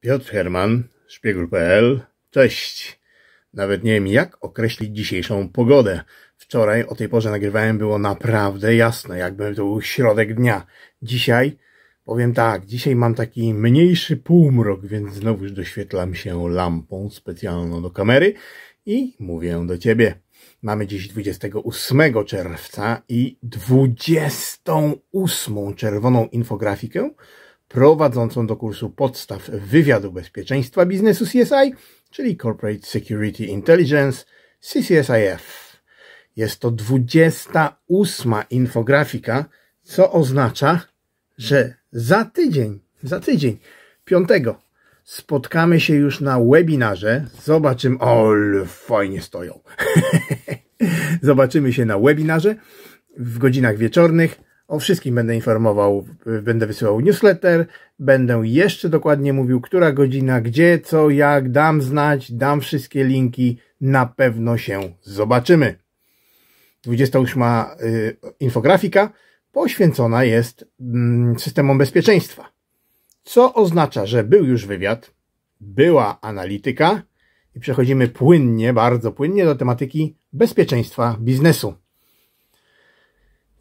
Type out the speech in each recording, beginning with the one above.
Piotr Herman, szpiegul.pl. Cześć. Nawet nie wiem, jak określić dzisiejszą pogodę. Wczoraj o tej porze nagrywałem, było naprawdę jasne, jakby to był środek dnia. Dzisiaj, powiem tak, dzisiaj mam taki mniejszy półmrok, więc znowu już doświetlam się lampą specjalną do kamery i mówię do Ciebie. Mamy dziś 28 czerwca i 28 czerwoną infografikę, prowadzącą do kursu podstaw wywiadu bezpieczeństwa biznesu CSI, czyli Corporate Security Intelligence CCSIF. Jest to 28 infografika, co oznacza, że za tydzień, za tydzień, 5 spotkamy się już na webinarze. Zobaczymy, o, fajnie stoją. Zobaczymy się na webinarze w godzinach wieczornych o wszystkim będę informował, będę wysyłał newsletter, będę jeszcze dokładnie mówił, która godzina, gdzie, co, jak, dam znać, dam wszystkie linki, na pewno się zobaczymy. 28 y, infografika poświęcona jest mm, systemom bezpieczeństwa, co oznacza, że był już wywiad, była analityka i przechodzimy płynnie, bardzo płynnie do tematyki bezpieczeństwa biznesu.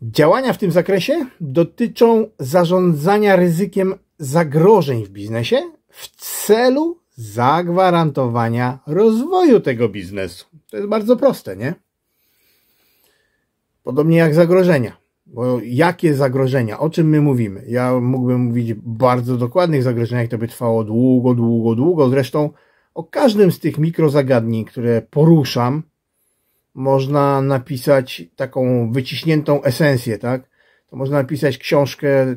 Działania w tym zakresie dotyczą zarządzania ryzykiem zagrożeń w biznesie w celu zagwarantowania rozwoju tego biznesu. To jest bardzo proste, nie? Podobnie jak zagrożenia. Bo jakie zagrożenia? O czym my mówimy? Ja mógłbym mówić o bardzo dokładnych zagrożeniach, to by trwało długo, długo, długo. Zresztą o każdym z tych mikrozagadnień, które poruszam, można napisać taką wyciśniętą esencję, tak? To można napisać książkę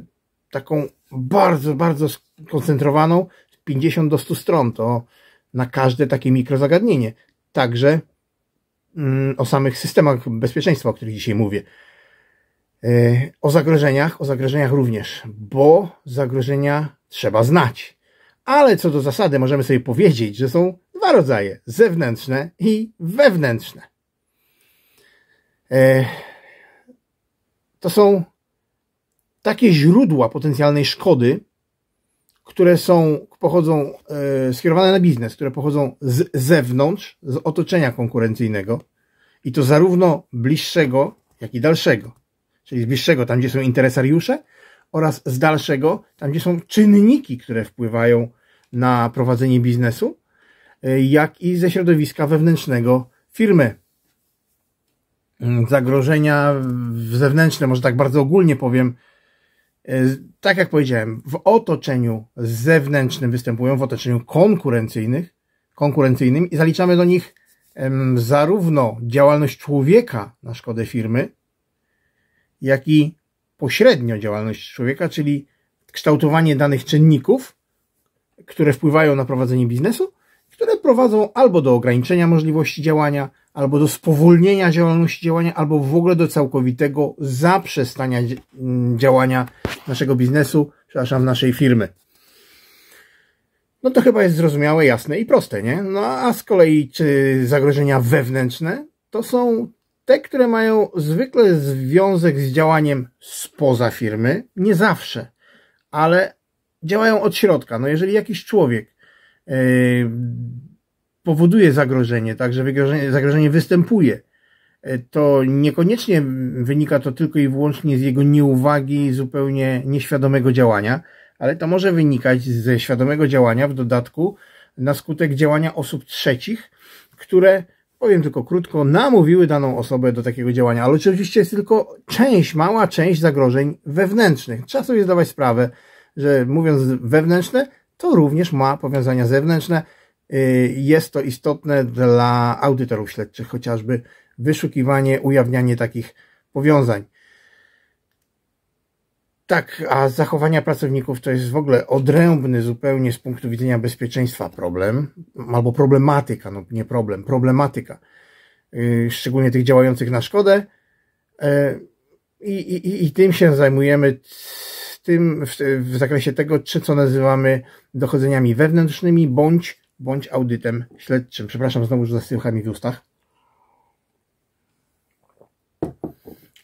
taką bardzo, bardzo skoncentrowaną, 50 do 100 stron, to na każde takie mikrozagadnienie. Także mm, o samych systemach bezpieczeństwa, o których dzisiaj mówię. Yy, o zagrożeniach, o zagrożeniach również, bo zagrożenia trzeba znać. Ale co do zasady możemy sobie powiedzieć, że są dwa rodzaje, zewnętrzne i wewnętrzne. E, to są takie źródła potencjalnej szkody, które są, pochodzą e, skierowane na biznes, które pochodzą z zewnątrz, z otoczenia konkurencyjnego i to zarówno bliższego, jak i dalszego. Czyli z bliższego, tam gdzie są interesariusze, oraz z dalszego, tam gdzie są czynniki, które wpływają na prowadzenie biznesu, e, jak i ze środowiska wewnętrznego firmy. Mm, zagrożenia zewnętrzne, może tak bardzo ogólnie powiem, e, tak jak powiedziałem, w otoczeniu zewnętrznym występują, w otoczeniu konkurencyjnych, konkurencyjnym i zaliczamy do nich zarówno działalność człowieka na szkodę firmy, jak i pośrednio działalność człowieka, czyli kształtowanie danych czynników, które wpływają na prowadzenie biznesu które prowadzą albo do ograniczenia możliwości działania, albo do spowolnienia działalności działania, albo w ogóle do całkowitego zaprzestania mm, działania naszego biznesu, przepraszam, naszej firmy. No to chyba jest zrozumiałe, jasne i proste, nie? No a z kolei czy zagrożenia wewnętrzne to są te, które mają zwykle związek z działaniem spoza firmy, nie zawsze, ale działają od środka. No jeżeli jakiś człowiek E, powoduje zagrożenie, także zagrożenie, zagrożenie występuje, e, to niekoniecznie wynika to tylko i wyłącznie z jego nieuwagi, zupełnie nieświadomego działania, ale to może wynikać ze świadomego działania w dodatku na skutek działania osób trzecich, które, powiem tylko krótko, namówiły daną osobę do takiego działania. Ale oczywiście jest tylko część, mała część zagrożeń wewnętrznych. Trzeba sobie zdawać sprawę, że mówiąc wewnętrzne, to również ma powiązania zewnętrzne. Y, jest to istotne dla audytorów śledczych, chociażby wyszukiwanie, ujawnianie takich powiązań. Tak, a zachowania pracowników to jest w ogóle odrębny zupełnie z punktu widzenia bezpieczeństwa problem, albo problematyka, no nie problem, problematyka, y, szczególnie tych działających na szkodę. E, I, i, i tym się zajmujemy w tym, w, w zakresie tego, czy co nazywamy dochodzeniami wewnętrznymi, bądź, bądź audytem śledczym. Przepraszam znowu, że zasyłkami w ustach.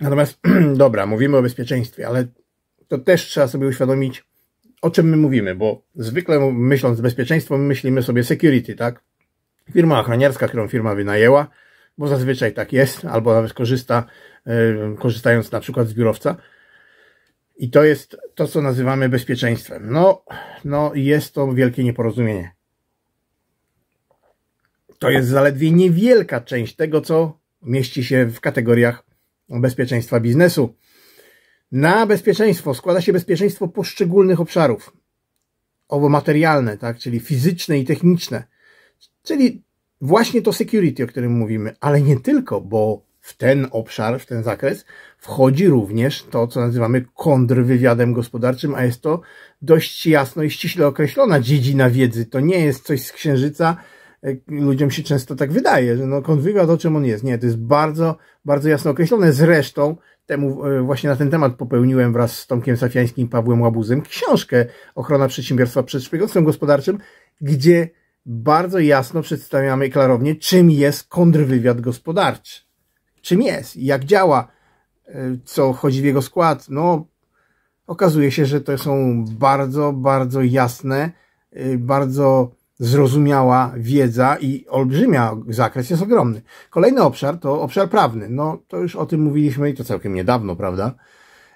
Natomiast, dobra, mówimy o bezpieczeństwie, ale to też trzeba sobie uświadomić, o czym my mówimy, bo zwykle myśląc bezpieczeństwo, my myślimy sobie security, tak? Firma ochroniarska, którą firma wynajęła, bo zazwyczaj tak jest, albo nawet korzysta, yy, korzystając na przykład z biurowca, i to jest to, co nazywamy bezpieczeństwem. No, no jest to wielkie nieporozumienie. To jest zaledwie niewielka część tego, co mieści się w kategoriach bezpieczeństwa biznesu. Na bezpieczeństwo składa się bezpieczeństwo poszczególnych obszarów. Owo materialne, tak, czyli fizyczne i techniczne. Czyli właśnie to security, o którym mówimy, ale nie tylko, bo w ten obszar, w ten zakres wchodzi również to, co nazywamy kontrwywiadem gospodarczym, a jest to dość jasno i ściśle określona dziedzina wiedzy. To nie jest coś z księżyca. E, ludziom się często tak wydaje, że no kontrwywiad o czym on jest. Nie, to jest bardzo, bardzo jasno określone. Zresztą temu e, właśnie na ten temat popełniłem wraz z Tomkiem Safiańskim i Pawłem Łabuzem książkę Ochrona Przedsiębiorstwa przed Szpiegostwem Gospodarczym, gdzie bardzo jasno przedstawiamy klarownie, czym jest kontrwywiad gospodarczy czym jest jak działa, e, co chodzi w jego skład, no okazuje się, że to są bardzo, bardzo jasne, e, bardzo zrozumiała wiedza i olbrzymia, zakres jest ogromny. Kolejny obszar to obszar prawny. No to już o tym mówiliśmy i to całkiem niedawno, prawda?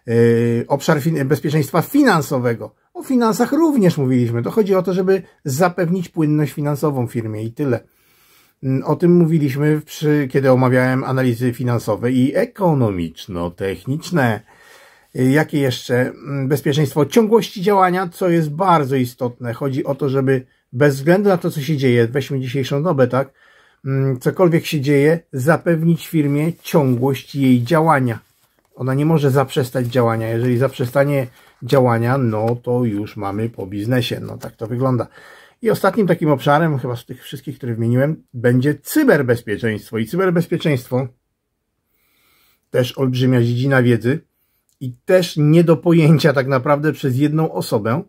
Yy, obszar fin bezpieczeństwa finansowego. O finansach również mówiliśmy. To chodzi o to, żeby zapewnić płynność finansową firmie i tyle. O tym mówiliśmy, przy, kiedy omawiałem analizy finansowe i ekonomiczno-techniczne. Jakie jeszcze? Mm, bezpieczeństwo ciągłości działania, co jest bardzo istotne. Chodzi o to, żeby bez względu na to, co się dzieje, weźmy dzisiejszą dobę, tak? Mm, cokolwiek się dzieje, zapewnić firmie ciągłość jej działania. Ona nie może zaprzestać działania. Jeżeli zaprzestanie działania, no to już mamy po biznesie. No tak to wygląda. I ostatnim takim obszarem, chyba z tych wszystkich, które wymieniłem, będzie cyberbezpieczeństwo. I cyberbezpieczeństwo też olbrzymia dziedzina wiedzy i też nie do pojęcia tak naprawdę przez jedną osobę,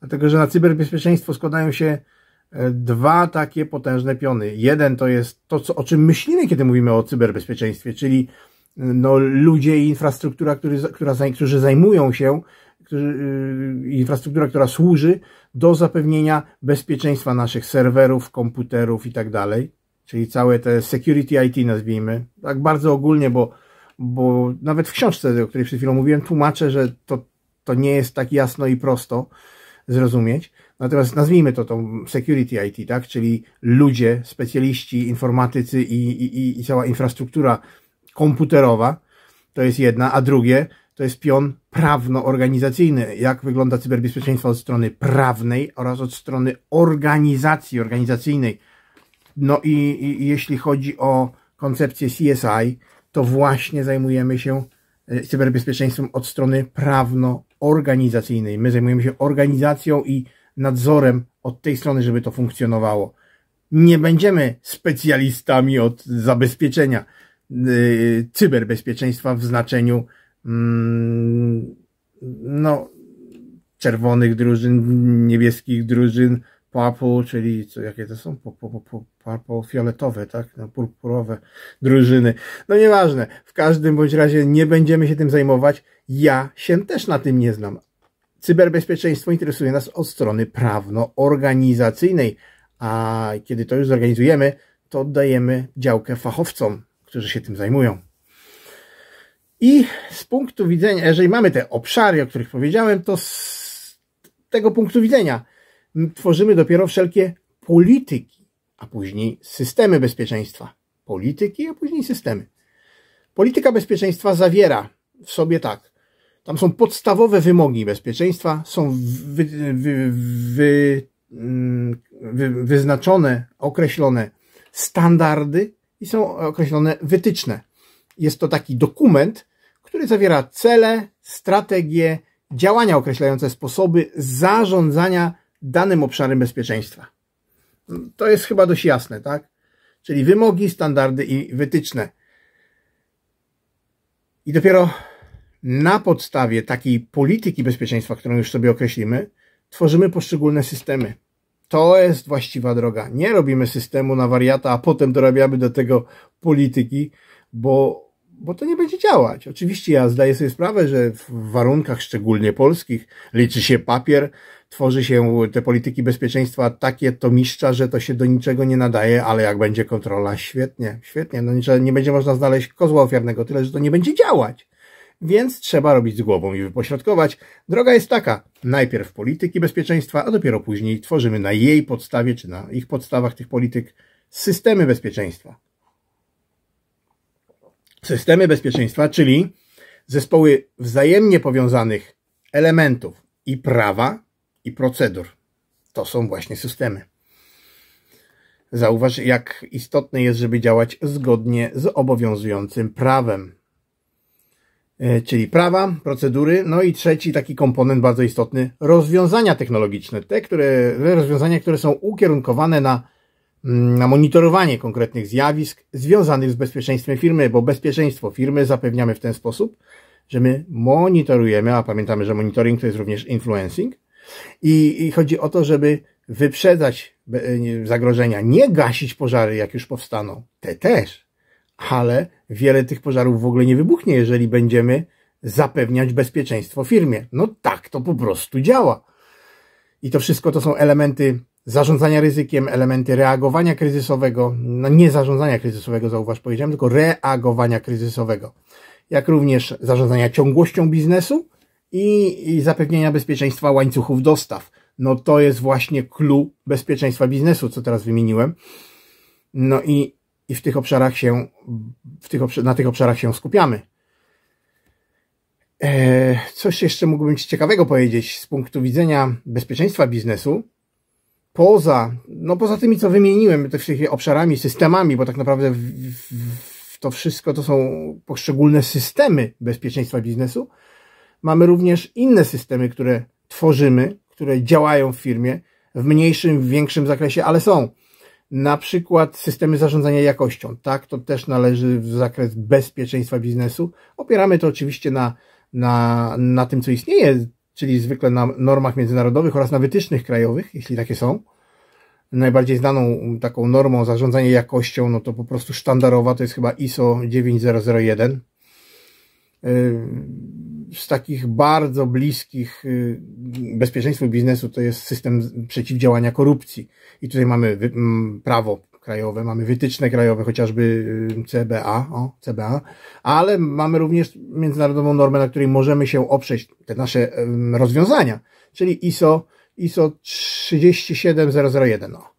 dlatego że na cyberbezpieczeństwo składają się e, dwa takie potężne piony. Jeden to jest to, co, o czym myślimy, kiedy mówimy o cyberbezpieczeństwie, czyli e, no, ludzie i infrastruktura, który, która, którzy zajmują się Y, y, infrastruktura, która służy do zapewnienia bezpieczeństwa naszych serwerów, komputerów i tak dalej, czyli całe te security IT nazwijmy, tak bardzo ogólnie, bo, bo nawet w książce, o której przed chwilą mówiłem, tłumaczę, że to, to nie jest tak jasno i prosto zrozumieć. Natomiast nazwijmy to tą security IT, tak? czyli ludzie, specjaliści, informatycy i, i, i cała infrastruktura komputerowa, to jest jedna, a drugie, to jest pion prawno-organizacyjny. Jak wygląda cyberbezpieczeństwo od strony prawnej oraz od strony organizacji, organizacyjnej. No i, i jeśli chodzi o koncepcję CSI, to właśnie zajmujemy się e, cyberbezpieczeństwem od strony prawno-organizacyjnej. My zajmujemy się organizacją i nadzorem od tej strony, żeby to funkcjonowało. Nie będziemy specjalistami od zabezpieczenia e, cyberbezpieczeństwa w znaczeniu Mm, no, czerwonych drużyn, niebieskich drużyn, purple, czyli co, jakie to są? Purple, fioletowe, tak? No, purpurowe drużyny. No nieważne. W każdym bądź razie nie będziemy się tym zajmować. Ja się też na tym nie znam. Cyberbezpieczeństwo interesuje nas od strony prawno-organizacyjnej, a kiedy to już zorganizujemy, to oddajemy działkę fachowcom, którzy się tym zajmują. I z punktu widzenia, jeżeli mamy te obszary, o których powiedziałem, to z tego punktu widzenia tworzymy dopiero wszelkie polityki, a później systemy bezpieczeństwa. Polityki, a później systemy. Polityka bezpieczeństwa zawiera w sobie tak. Tam są podstawowe wymogi bezpieczeństwa, są wy, wy, wy, wyznaczone, określone standardy i są określone wytyczne. Jest to taki dokument, który zawiera cele, strategie, działania określające sposoby zarządzania danym obszarem bezpieczeństwa. To jest chyba dość jasne, tak? Czyli wymogi, standardy i wytyczne. I dopiero na podstawie takiej polityki bezpieczeństwa, którą już sobie określimy, tworzymy poszczególne systemy. To jest właściwa droga. Nie robimy systemu na wariata, a potem dorabiamy do tego polityki, bo bo to nie będzie działać. Oczywiście ja zdaję sobie sprawę, że w warunkach szczególnie polskich liczy się papier, tworzy się te polityki bezpieczeństwa takie to mistrza, że to się do niczego nie nadaje, ale jak będzie kontrola, świetnie, świetnie. No nie będzie można znaleźć kozła ofiarnego, tyle że to nie będzie działać. Więc trzeba robić z głową i wypośrodkować. Droga jest taka, najpierw polityki bezpieczeństwa, a dopiero później tworzymy na jej podstawie, czy na ich podstawach tych polityk, systemy bezpieczeństwa. Systemy bezpieczeństwa, czyli zespoły wzajemnie powiązanych elementów i prawa i procedur. To są właśnie systemy. Zauważ, jak istotne jest, żeby działać zgodnie z obowiązującym prawem. E, czyli prawa, procedury, no i trzeci taki komponent bardzo istotny, rozwiązania technologiczne. Te które, rozwiązania, które są ukierunkowane na Mm, na monitorowanie konkretnych zjawisk związanych z bezpieczeństwem firmy, bo bezpieczeństwo firmy zapewniamy w ten sposób, że my monitorujemy, a pamiętamy, że monitoring to jest również influencing i, i chodzi o to, żeby wyprzedzać e, zagrożenia, nie gasić pożary, jak już powstaną, te też, ale wiele tych pożarów w ogóle nie wybuchnie, jeżeli będziemy zapewniać bezpieczeństwo firmie. No tak to po prostu działa. I to wszystko to są elementy zarządzania ryzykiem, elementy reagowania kryzysowego, no nie zarządzania kryzysowego, zauważ, powiedziałem, tylko reagowania kryzysowego, jak również zarządzania ciągłością biznesu i, i zapewnienia bezpieczeństwa łańcuchów dostaw. No to jest właśnie clue bezpieczeństwa biznesu, co teraz wymieniłem. No i, i w tych obszarach się, w tych obszar, na tych obszarach się skupiamy. Eee, coś jeszcze mógłbym Ci ciekawego powiedzieć z punktu widzenia bezpieczeństwa biznesu poza, no poza tymi, co wymieniłem, te wszystkie obszarami, systemami, bo tak naprawdę w, w, to wszystko to są poszczególne systemy bezpieczeństwa biznesu, mamy również inne systemy, które tworzymy, które działają w firmie w mniejszym, w większym zakresie, ale są. Na przykład systemy zarządzania jakością, tak? To też należy w zakres bezpieczeństwa biznesu. Opieramy to oczywiście na, na, na tym, co istnieje czyli zwykle na normach międzynarodowych oraz na wytycznych krajowych, jeśli takie są. Najbardziej znaną taką normą zarządzania jakością, no to po prostu sztandarowa, to jest chyba ISO 9001. Yy, z takich bardzo bliskich yy, bezpieczeństwu biznesu to jest system przeciwdziałania korupcji. I tutaj mamy prawo krajowe, mamy wytyczne krajowe, chociażby y, CBA, o, CBA, ale mamy również międzynarodową normę, na której możemy się oprzeć te nasze rozwiązania, czyli ISO, ISO 37001. No,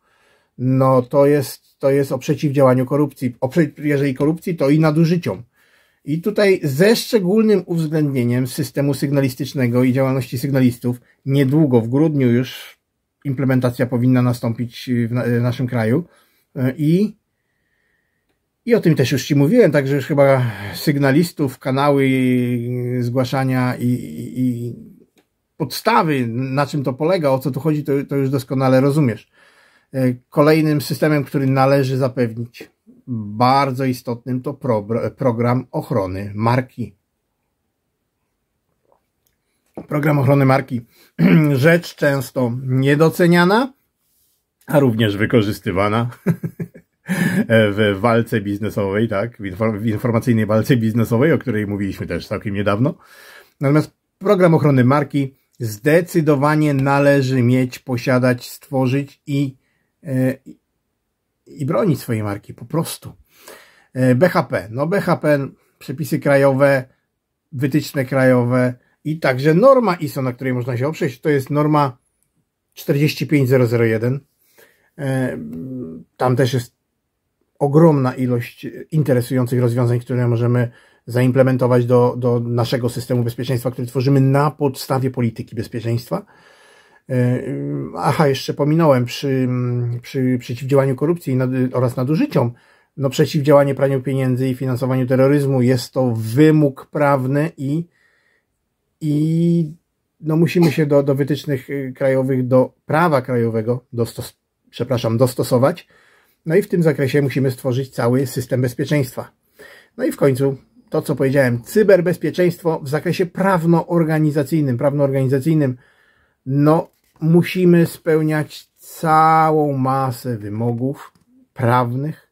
no to, jest, to jest o przeciwdziałaniu korupcji, o, jeżeli korupcji, to i nadużyciom. I tutaj ze szczególnym uwzględnieniem systemu sygnalistycznego i działalności sygnalistów niedługo, w grudniu już implementacja powinna nastąpić y, w, na, w y, naszym kraju. E, i i o tym też już Ci mówiłem, także już chyba sygnalistów, kanały zgłaszania i, i, i, podstawy, na czym to polega, o co tu chodzi, to, to już doskonale rozumiesz. E, kolejnym systemem, który należy zapewnić, bardzo istotnym, to pro, program ochrony marki. Program ochrony marki. Rzecz często niedoceniana, a również wykorzystywana e, w walce biznesowej, tak, w informacyjnej walce biznesowej, o której mówiliśmy też całkiem niedawno. Natomiast program ochrony marki zdecydowanie należy mieć, posiadać, stworzyć i, e, i, bronić swojej marki po prostu. E, BHP. No BHP, przepisy krajowe, wytyczne krajowe i także norma ISO, na której można się oprzeć, to jest norma 45001 E, tam też jest ogromna ilość interesujących rozwiązań, które możemy zaimplementować do, do naszego systemu bezpieczeństwa, który tworzymy na podstawie polityki bezpieczeństwa. E, aha, jeszcze pominąłem przy, przy przeciwdziałaniu korupcji oraz nadużyciom. No, przeciwdziałanie praniu pieniędzy i finansowaniu terroryzmu jest to wymóg prawny i, i no, musimy się do, do wytycznych y, krajowych, do prawa krajowego dostosować przepraszam, dostosować. No i w tym zakresie musimy stworzyć cały system bezpieczeństwa. No i w końcu to, co powiedziałem, cyberbezpieczeństwo w zakresie prawno-organizacyjnym. Prawno-organizacyjnym, no musimy spełniać całą masę wymogów prawnych,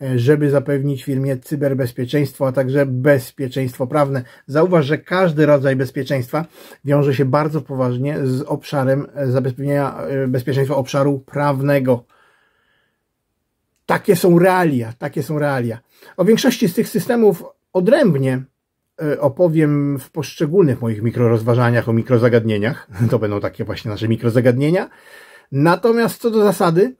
E, żeby zapewnić firmie cyberbezpieczeństwo, a także bezpieczeństwo prawne. Zauważ, że każdy rodzaj bezpieczeństwa wiąże się bardzo poważnie z obszarem e, zabezpieczenia e, bezpieczeństwa obszaru prawnego. Takie są realia, takie są realia. O większości z tych systemów odrębnie opowiem w poszczególnych moich mikrorozważaniach o mikrozagadnieniach. To będą takie właśnie nasze mikrozagadnienia. Natomiast co do zasady,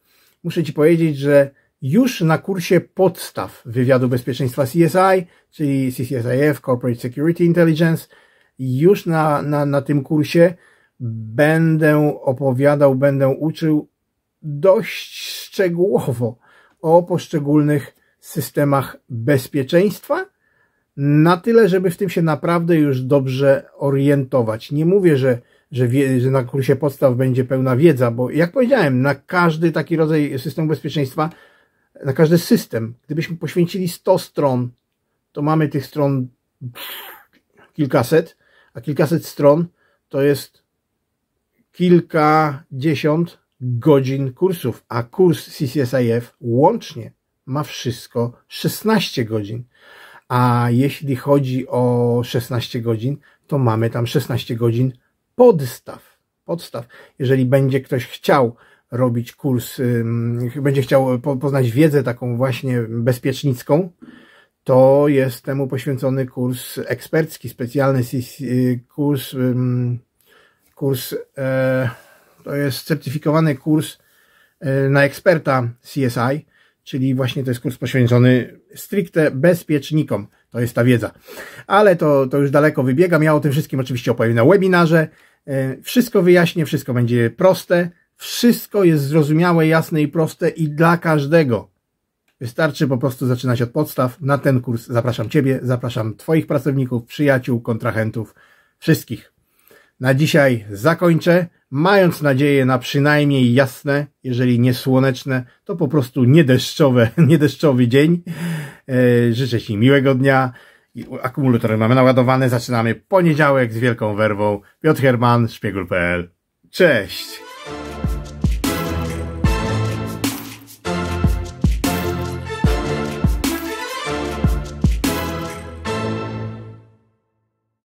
muszę Ci powiedzieć, że już na kursie podstaw wywiadu bezpieczeństwa CSI, czyli CCSIF, Corporate Security Intelligence, już na, na, na tym kursie będę opowiadał, będę uczył dość szczegółowo o poszczególnych systemach bezpieczeństwa, na tyle, żeby w tym się naprawdę już dobrze orientować. Nie mówię, że, że, wie, że, na kursie podstaw będzie pełna wiedza, bo jak powiedziałem, na każdy taki rodzaj systemu bezpieczeństwa na każdy system. Gdybyśmy poświęcili 100 stron, to mamy tych stron kilkaset, a kilkaset stron to jest kilkadziesiąt godzin kursów, a kurs CCSIF łącznie ma wszystko 16 godzin. A jeśli chodzi o 16 godzin, to mamy tam 16 godzin podstaw. Podstaw. Jeżeli będzie ktoś chciał robić kurs, będzie chciał poznać wiedzę taką właśnie bezpiecznicką, to jest temu poświęcony kurs ekspercki, specjalny y, kurs, kurs e, to jest certyfikowany kurs e, na eksperta CSI, czyli właśnie to jest kurs poświęcony stricte bezpiecznikom. To jest ta wiedza. Ale to, to już daleko wybiegam. Ja o tym wszystkim oczywiście opowiem na webinarze. E, wszystko wyjaśnię, wszystko będzie proste. Wszystko jest zrozumiałe, jasne i proste i dla każdego. Wystarczy po prostu zaczynać od podstaw. Na ten kurs zapraszam Ciebie, zapraszam Twoich pracowników, przyjaciół, kontrahentów, wszystkich. Na dzisiaj zakończę, mając nadzieję na przynajmniej jasne, jeżeli nie słoneczne, to po prostu niedeszczowe, niedeszczowy dzień. E, życzę Ci miłego dnia. Akumulatory mamy naładowane. Zaczynamy poniedziałek z wielką werwą. Piotr Herman, szpiegul.pl. Cześć!